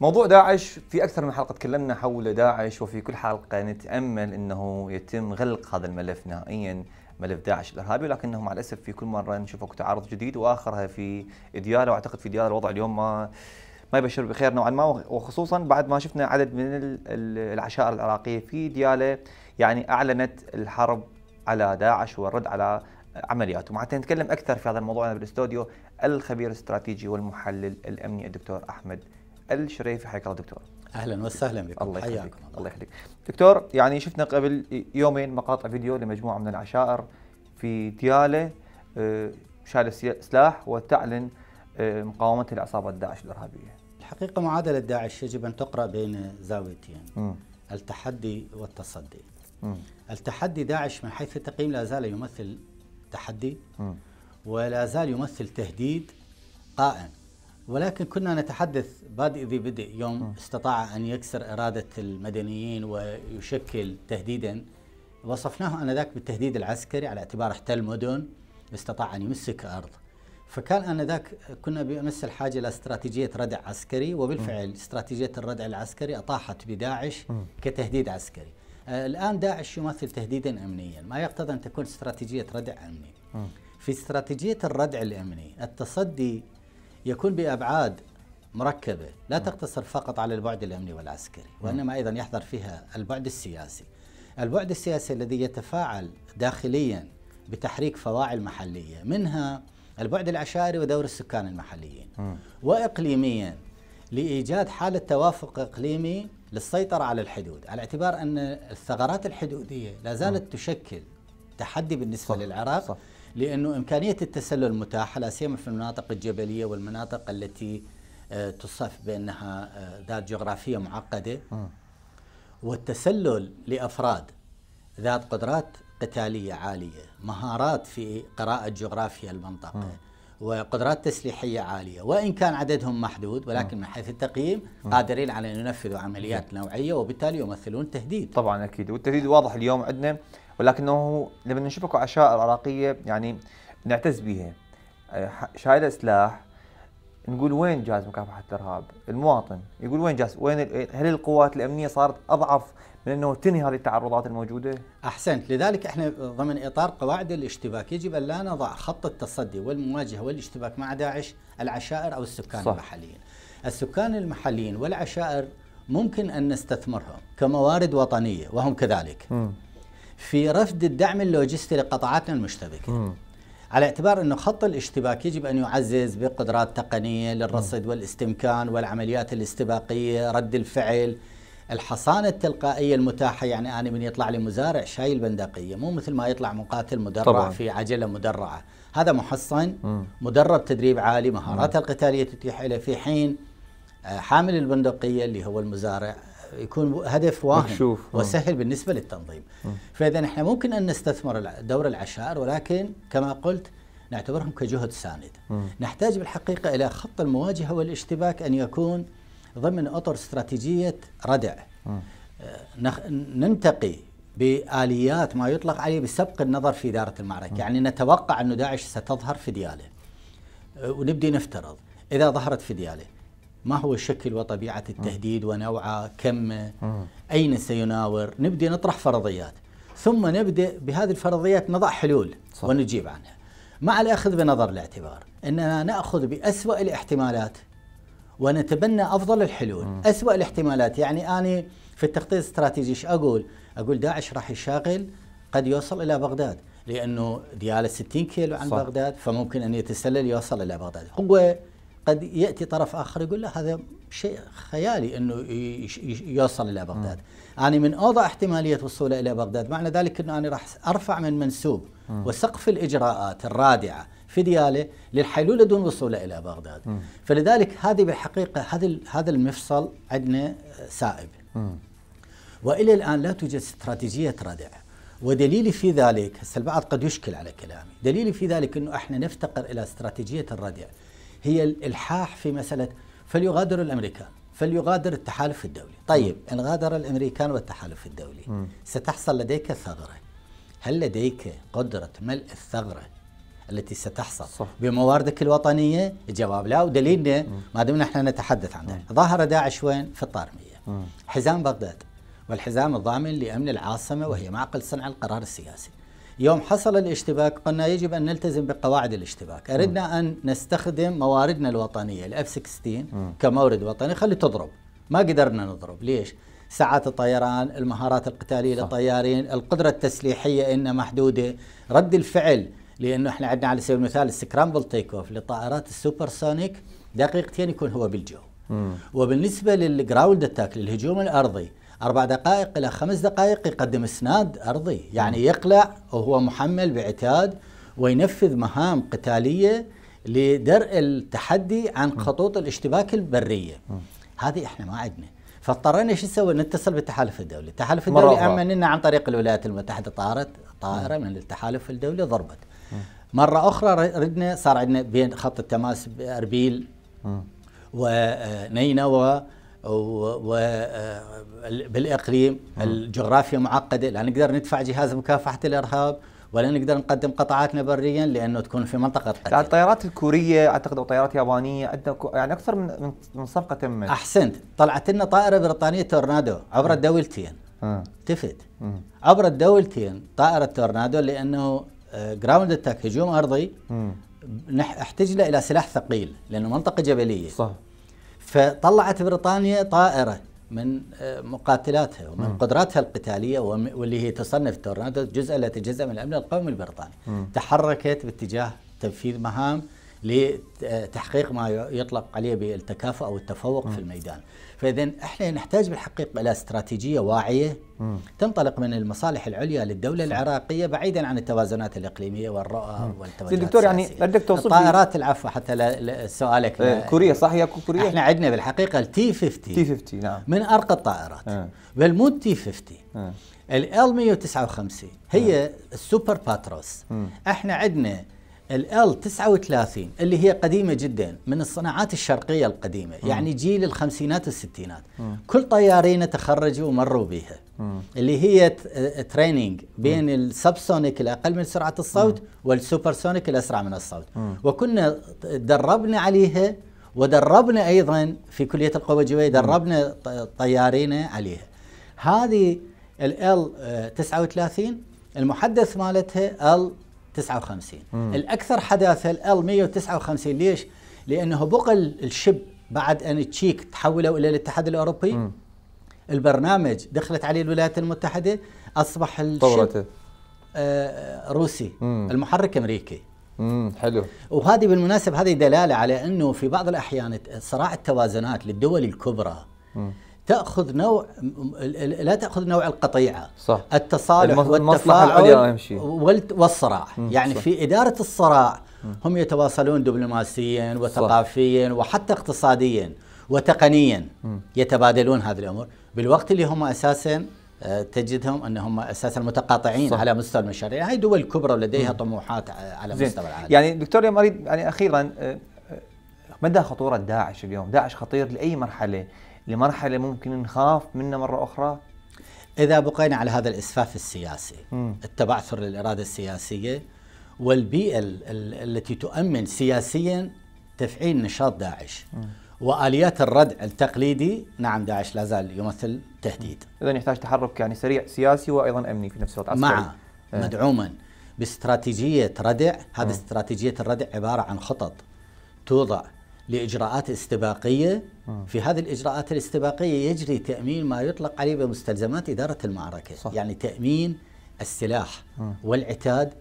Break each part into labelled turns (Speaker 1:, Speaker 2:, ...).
Speaker 1: موضوع داعش في أكثر من حلقة تكلمنا حول داعش وفي كل حلقة نتأمل أنه يتم غلق هذا الملف نهائيا ملف داعش الارهابي ولكنه مع الاسف في كل مره نشوف اكو تعارض جديد واخرها في دياله واعتقد في دياله الوضع اليوم ما ما يبشر بخير نوعا ما وخصوصا بعد ما شفنا عدد من العشائر العراقيه في دياله يعني اعلنت الحرب على داعش والرد على عملياته معناتها نتكلم اكثر في هذا الموضوع أنا بالاستوديو الخبير الاستراتيجي والمحلل الامني الدكتور احمد الشريفي حياك الله دكتور اهلا وسهلا بكم الله يخليك الله يخليك دكتور يعني شفنا قبل يومين مقاطع فيديو لمجموعه من العشائر في دياله آه، شال سلاح وتعلن آه، مقاومه العصابه داعش الارهابيه
Speaker 2: الحقيقه معادله داعش يجب ان تقرا بين زاويتين م. التحدي والتصدي م. التحدي داعش من حيث التقييم لا زال يمثل تحدي م. ولا زال يمثل تهديد قائم ولكن كنا نتحدث بادئ ذي بدء يوم م. استطاع أن يكسر إرادة المدنيين ويشكل تهديدا وصفناه آنذاك بالتهديد العسكري على اعتبار احتل مدن استطاع أن يمسك أرض فكان آنذاك كنا بأمس الحاجة إلى استراتيجية ردع عسكري وبالفعل م. استراتيجية الردع العسكري أطاحت بداعش م. كتهديد عسكري آه، الآن داعش يمثل تهديدا أمنيا ما يقتضي أن تكون استراتيجية ردع أمني م. في استراتيجية الردع الأمني التصدي يكون بأبعاد مركبة لا تقتصر فقط على البعد الأمني والعسكري وإنما أيضا يحضر فيها البعد السياسي البعد السياسي الذي يتفاعل داخليا بتحريك فواعل محلية منها البعد العشائري ودور السكان المحليين وإقليميا لإيجاد حالة توافق إقليمي للسيطرة على الحدود على اعتبار أن الثغرات الحدودية لا زالت تشكل تحدي بالنسبة صح للعراق صح لانه امكانيه التسلل متاحه لا سيما في المناطق الجبليه والمناطق التي آه، تصف بانها آه، ذات جغرافيه معقده آه. والتسلل لافراد ذات قدرات قتاليه عاليه، مهارات في قراءه جغرافيا المنطقه، وقدرات تسليحية عالية وإن كان عددهم محدود ولكن آه. من حيث التقييم
Speaker 1: آه. قادرين على أن ينفذوا عمليات نوعية وبالتالي يمثلون تهديد طبعا أكيد والتهديد واضح اليوم عندنا ولكنه لما نشوف عشاء العراقية يعني نعتز بها آه، شايلة سلاح نقول وين جاز مكافحه الارهاب؟ المواطن يقول وين جاز؟ وين هل القوات الامنيه صارت اضعف من انه تنهي هذه التعرضات الموجوده؟
Speaker 2: احسنت، لذلك احنا ضمن اطار قواعد الاشتباك يجب ان لا نضع خط التصدي والمواجهه والاشتباك مع داعش العشائر او السكان صح. المحليين. السكان المحليين والعشائر ممكن ان نستثمرهم كموارد وطنيه وهم كذلك. م. في رفض الدعم اللوجستي لقطاعاتنا المشتبكه. م. على اعتبار انه خط الاشتباك يجب أن يعزز بقدرات تقنية للرصد والاستمكان والعمليات الاستباقية رد الفعل الحصانة التلقائية المتاحة يعني أنا من يطلع لي مزارع شايل بندقية مو مثل ما يطلع مقاتل مدرع طبعا. في عجلة مدرعة هذا محصن مدرب تدريب عالي مهاراته القتالية تتيح له في حين آه، حامل البندقية اللي هو المزارع يكون هدف واحد وسهل آه. بالنسبه للتنظيم فاذا احنا ممكن ان نستثمر دور العشائر ولكن كما قلت نعتبرهم كجهد ساند نحتاج بالحقيقه الى خط المواجهه والاشتباك ان يكون ضمن اطر استراتيجيه ردع آه، ننتقي باليات ما يطلق عليه بسبق النظر في اداره المعركه يعني نتوقع انه داعش ستظهر في دياله آه، ونبدي نفترض اذا ظهرت في دياله ما هو شكل وطبيعة التهديد ونوعه كمه أين سيناور نبدأ نطرح فرضيات ثم نبدأ بهذه الفرضيات نضع حلول صح. ونجيب عنها مع الأخذ بنظر الاعتبار أننا نأخذ بأسوأ الاحتمالات ونتبنى أفضل الحلول م. أسوأ الاحتمالات يعني أنا في التخطيط الاستراتيجي أقول أقول داعش راح يشاغل قد يوصل إلى بغداد لأنه دياله 60 كيلو عن صح. بغداد فممكن أن يتسلل يوصل إلى بغداد هو قد ياتي طرف اخر يقول له هذا شيء خيالي انه يوصل الى بغداد انا يعني من اوضع احتماليه وصوله الى بغداد معنى ذلك انه انا راح ارفع من منسوب م. وسقف الاجراءات الرادعه في دياله للحيلوله دون وصوله الى بغداد م. فلذلك هذه بالحقيقه هذا هذا المفصل عندنا سائب م. والى الان لا توجد استراتيجيه ردع ودليلي في ذلك هسه البعض قد يشكل على كلامي دليلي في ذلك انه احنا نفتقر الى استراتيجيه الردع هي الإلحاح في مسألة فليغادر الأمريكان فليغادر التحالف الدولي طيب إن غادر الأمريكان والتحالف الدولي م. ستحصل لديك ثغرة هل لديك قدرة ملء الثغرة التي ستحصل صح. بمواردك الوطنية الجواب لا ودليلنا ما دمنا احنا نتحدث عن ذلك داعش وين في الطارمية م. حزام بغداد والحزام الضامن لأمن العاصمة وهي معقل صنع القرار السياسي يوم حصل الاشتباك قلنا يجب أن نلتزم بقواعد الاشتباك أردنا م. أن نستخدم مواردنا الوطنية الأف 16 م. كمورد وطني خلي تضرب ما قدرنا نضرب ليش؟ ساعات الطيران المهارات القتالية للطيارين القدرة التسليحية إن محدودة رد الفعل لأنه إحنا عندنا على سبيل المثال السكرامبل تيك أوف للطائرات السوبرسونيك دقيقتين يكون هو بالجو وبالنسبة للجراوند اتاك للهجوم الأرضي أربع دقائق إلى خمس دقائق يقدم إسناد أرضي يعني يقلع وهو محمل بعتاد وينفذ مهام قتالية لدرء التحدي عن خطوط الاشتباك البرية هذه إحنا ما عندنا فاضطرينا شو نسوي نتصل بالتحالف الدولي التحالف الدولي أمن لنا عن طريق الولايات المتحدة طارت طائرة من التحالف الدولي ضربت مرة أخرى ردنا صار عندنا بين خط التماس بأربيل ونينوى وبالاقليم الجغرافيا معقده لا نقدر ندفع جهاز مكافحه الارهاب ولا نقدر نقدم قطاعاتنا بريا لانه تكون في منطقه قتل. الطيارات الكوريه اعتقد او طيارات يابانيه يعني اكثر من من صفقه تمت. احسنت، طلعت لنا طائره بريطانيه تورنادو عبر الدولتين. تفت عبر الدولتين طائره تورنادو لانه جراوند آه، اتاك هجوم ارضي احتجنا له الى سلاح ثقيل لانه منطقه جبليه. صح. فطلعت بريطانيا طائرة من آه، مقاتلاتها ومن قدراتها القتالية واللي هي تصنف تورنادو جزء لا يتجزأ من الأمن القومي البريطاني تحركت باتجاه تنفيذ مهام لتحقيق ما يطلق عليه بالتكافؤ او التفوق م. في الميدان. فاذا احنا نحتاج بالحقيقه الى استراتيجيه واعيه م. تنطلق من المصالح العليا للدوله العراقيه بعيدا عن التوازنات الاقليميه والرؤى والتوازنات دكتور يعني بدك توصف الطائرات العفو حتى سؤالك آه كوريا صح هي كوريا احنا عندنا بالحقيقه التي 50 تي 50 نعم من ارقى الطائرات إيه. بل مو التي 50 ال 159 إيه. هي إيه. السوبر باتروس احنا عندنا ال 39 اللي هي قديمه جدا من الصناعات الشرقيه القديمه م. يعني جيل الخمسينات والستينات م. كل طيارين تخرجوا ومروا بها اللي هي تريننج آه، بين السبسونيك الاقل من سرعه الصوت والسوبرسونيك الاسرع من الصوت م. وكنا دربنا عليها ودربنا ايضا في كليه القوه الجويه دربنا طيارين عليها هذه ال 39 آه، المحدث مالتها ال 59 مم. الاكثر حداثه ال 159 ليش؟ لانه بقى الشب بعد ان تشيك تحولوا الى الاتحاد الاوروبي مم. البرنامج دخلت عليه الولايات المتحده اصبح الشب آه روسي مم. المحرك امريكي امم حلو وهذه بالمناسبه هذه دلاله على انه في بعض الاحيان صراع التوازنات للدول الكبرى مم. تاخذ نوع لا تاخذ نوع القطيعه صح التصالح والتفاعل والصراع يعني صح. في اداره الصراع هم يتواصلون دبلوماسيا وثقافيا صح. وحتى اقتصاديا وتقنيا يتبادلون هذه الامور بالوقت اللي هم اساسا آه، تجدهم انهم اساسا متقاطعين صح. على
Speaker 1: مستوى المشاريع هاي دول كبرى ولديها طموحات
Speaker 2: على زين. مستوى العالم
Speaker 1: يعني دكتور يا مريد يعني اخيرا آه، آه، مدى خطوره داعش اليوم داعش خطير لاي مرحله لمرحله ممكن نخاف منها مره اخرى؟ اذا بقينا على هذا الاسفاف السياسي م.
Speaker 2: التبعثر للاراده السياسيه والبيئه التي تؤمن سياسيا تفعيل نشاط داعش م. واليات الردع التقليدي نعم داعش لا زال يمثل تهديد
Speaker 1: اذا يحتاج تحرك يعني سريع سياسي وايضا امني في نفس الوقت مع آه. مدعوما
Speaker 2: باستراتيجيه ردع هذه استراتيجيه الردع عباره عن خطط توضع لإجراءات استباقية آه. في هذه الإجراءات الاستباقية يجري تأمين ما يطلق عليه بمستلزمات إدارة المعركة صح. يعني تأمين السلاح آه. والعتاد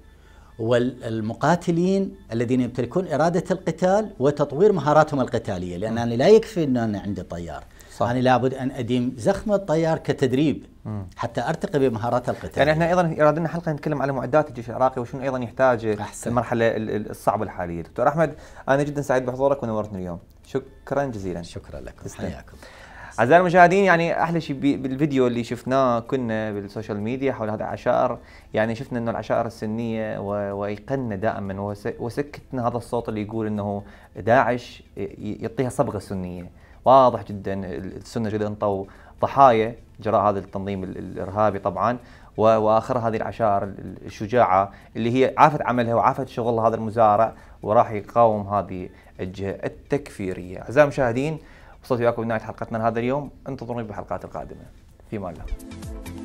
Speaker 2: والمقاتلين الذين يمتلكون إرادة القتال وتطوير مهاراتهم القتالية لأن أنا لا يكفي أن أنا عندي طيار صح. أنا لابد أن أديم زخم الطيار كتدريب حتى أرتقي بمهارات القتال
Speaker 1: يعني احنا أيضا إرادنا حلقة نتكلم على معدات الجيش العراقي وشنو أيضا يحتاج أحسن. المرحلة الصعبة الحالية دكتور أحمد أنا جدا سعيد بحضورك ونورتني اليوم شكرا جزيلا شكرا لكم حياكم اعزائي المشاهدين يعني احلى شيء بالفيديو اللي شفناه كنا بالسوشيال ميديا حول هذا العشائر يعني شفنا انه العشائر السنيه وايقنا دائما وسكتنا هذا الصوت اللي يقول انه داعش يعطيها صبغه سنيه واضح جدا السنه جدا انطوا ضحايا جراء هذا التنظيم الارهابي طبعا واخر هذه العشائر الشجاعه اللي هي عافت عملها وعافت شغل هذا المزارع وراح يقاوم هذه الجهه التكفيريه. اعزائي المشاهدين وصلت وياكم نهايه حلقتنا لهذا اليوم انتظروني بالحلقات القادمه في امان